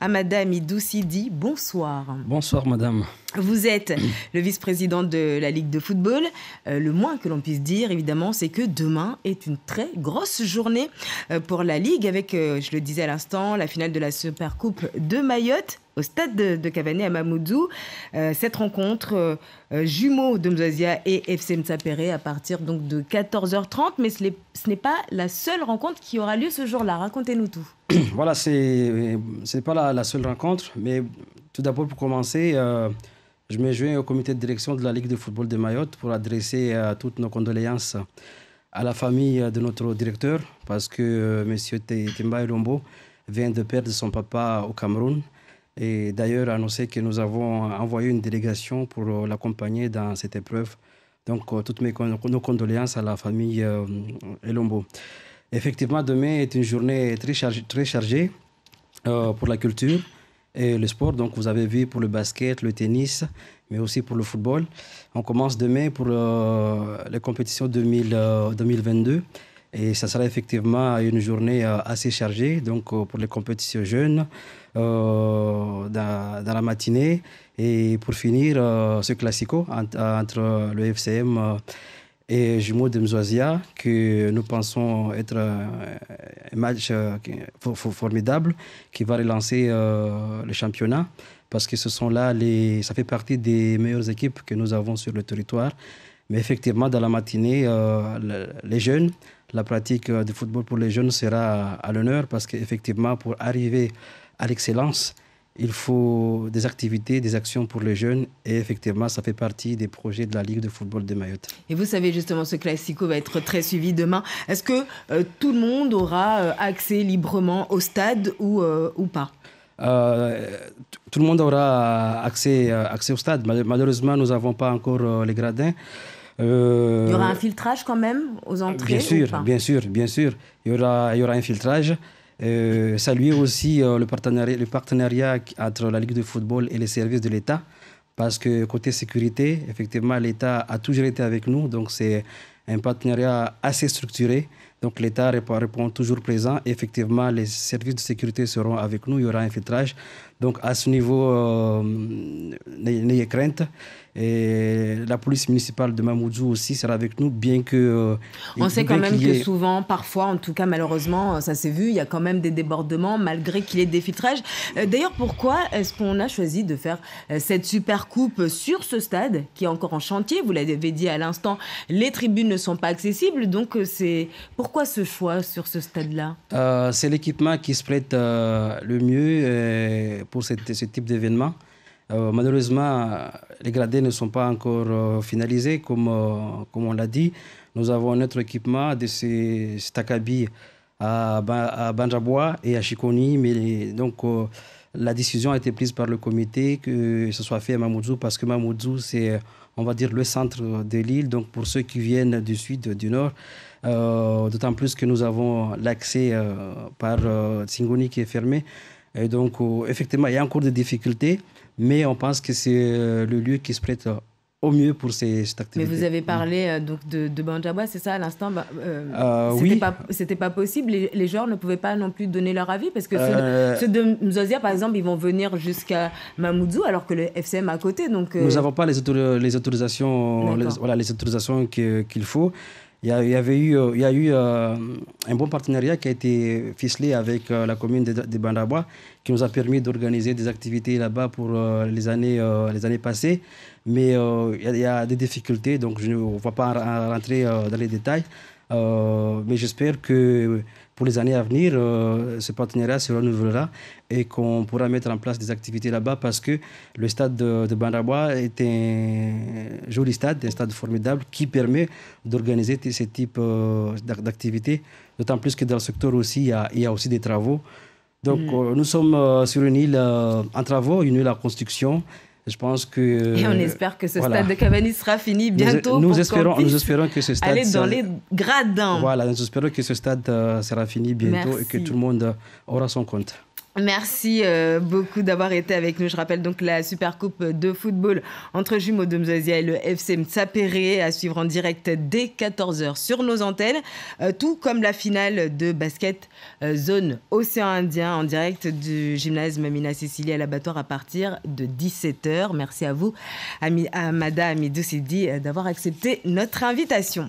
à Madame dit Bonsoir. Bonsoir, Madame. Vous êtes le vice-président de la Ligue de football. Euh, le moins que l'on puisse dire, évidemment, c'est que demain est une très grosse journée euh, pour la Ligue avec, euh, je le disais à l'instant, la finale de la Supercoupe de Mayotte au stade de, de à Mamoudzou. Euh, cette rencontre euh, euh, jumeau de Mzazia et FC Mtsapere à partir donc de 14h30, mais ce n'est pas la seule rencontre qui aura lieu ce jour-là. Racontez-nous tout. Voilà, c'est n'est pas la, seule rencontre, mais tout d'abord pour commencer, je me joins au comité de direction de la Ligue de football de Mayotte pour adresser toutes nos condoléances à la famille de notre directeur parce que M. Timba vient de perdre son papa au Cameroun et d'ailleurs annoncer que nous avons envoyé une délégation pour euh, l'accompagner dans cette épreuve. Donc, euh, toutes mes, nos condoléances à la famille euh, Elombo. Effectivement, demain est une journée très chargée, très chargée pour la culture et le sport. Donc, vous avez vu pour le basket, le tennis, mais aussi pour le football. On commence demain pour les compétitions 2000, 2022. Et ça sera effectivement une journée euh, assez chargée donc, euh, pour les compétitions jeunes euh, dans, la matinée. Et pour finir, ce classico entre, le FCM et Jumeau de Mzoisia, que nous pensons être un match formidable qui va relancer le championnat parce que ce sont là les, ça fait partie des meilleures équipes que nous avons sur le territoire. Mais effectivement, dans la matinée, euh, les jeunes, la pratique euh, du football pour les jeunes sera à l'honneur parce qu'effectivement, pour arriver à l'excellence, il faut des activités, des actions pour les jeunes. Et effectivement, ça fait partie des projets de la Ligue de football de Mayotte. Et vous savez justement, ce classico va être très suivi demain. Est-ce que tout le monde aura accès librement au stade ou, ou pas tout le monde aura accès, accès au stade. Malheureusement, nous n'avons pas encore euh, les gradins. Euh, il y aura un filtrage quand même aux entrées Bien sûr, bien sûr, bien sûr. Il y aura, il y aura un filtrage. saluer euh, aussi euh, le, partenariat, le partenariat entre la Ligue de football et les services de l'État. Parce que côté sécurité, effectivement, l'État a toujours été avec nous. Donc c'est un partenariat assez structuré donc l'État répond toujours présent. Effectivement, les services de sécurité seront avec nous. Il y aura un filtrage. Donc à ce niveau, euh, n'ayez crainte. Et la police municipale de Mamoudzou aussi sera avec nous, bien que... Euh, on sait quand même que souvent, parfois, en tout cas malheureusement, ça s'est vu, il y a quand même des débordements malgré qu'il y ait des filtrages. Euh, d'ailleurs, pourquoi est-ce qu'on a choisi de faire cette super coupe sur ce stade qui est encore en chantier Vous l'avez dit à l'instant, les tribunes ne sont pas accessibles, donc c'est... Pourquoi ce choix sur ce stade-là euh, C'est l'équipement qui se prête euh, le mieux euh, pour ce type d'événement. malheureusement, les gradés ne sont pas encore finalisés, comme, comme on l'a dit. Nous avons notre équipement de ces à, à et à Chikoni, mais donc la décision a été prise par le comité que ce soit fait à Mamoudzou parce que Mamoudzou, c'est on va dire, le centre de l'île. Donc, pour ceux qui viennent du sud, du nord, euh, d'autant plus que nous avons l'accès euh, par euh, qui est fermé. Et donc, euh, effectivement, il y a encore des difficultés, mais on pense que c'est le lieu qui se prête au mieux pour ces, cette activité. Mais vous avez mm. parlé euh, donc de, de c'est ça à l'instant bah, euh, euh, C'était pas, possible, les, gens joueurs ne pouvaient pas non plus donner leur avis parce que ceux, de, par exemple, ils vont venir jusqu'à Mamoudzou alors que le FCM est à côté. Donc, Nous n'avons pas les, les autorisations, voilà, les autorisations qu'il faut. Il y, avait eu, euh, il y a eu euh, un bon partenariat qui a été ficelé avec euh, la commune de, de Bandabois, qui nous a permis d'organiser des activités là-bas pour les, années, les années passées. Mais il y, y, a des difficultés, donc je ne vais pas rentrer dans les détails. Euh, mais j'espère que pour les années à venir, euh, ce partenariat se renouvellera et qu'on pourra mettre en place des activités là-bas parce que le stade de, de est un joli stade, un stade formidable qui permet d'organiser ce type euh, d'activités, d'autant plus que dans le secteur aussi, il y a, aussi des travaux. Donc, mm. nous sommes sur une île en travaux, une île en construction pense que. Et on euh, espère que ce stade de Cavani sera fini bientôt. Nous, espérons, nous que ce stade. Voilà, nous espérons que ce stade euh, sera fini bientôt et que tout le monde euh, aura son compte. Merci euh, beaucoup d'avoir été avec nous. Je rappelle donc la super coupe de football entre jumeaux de Mzazia et le FC Mtsapere à suivre en direct dès 14h sur nos antennes, euh, tout comme la finale de basket euh, zone océan Indien en direct du gymnase Mamina cecilia à l'abattoir à partir de 17h. Merci à vous, à Amada Amidou Sidi, d'avoir accepté notre invitation.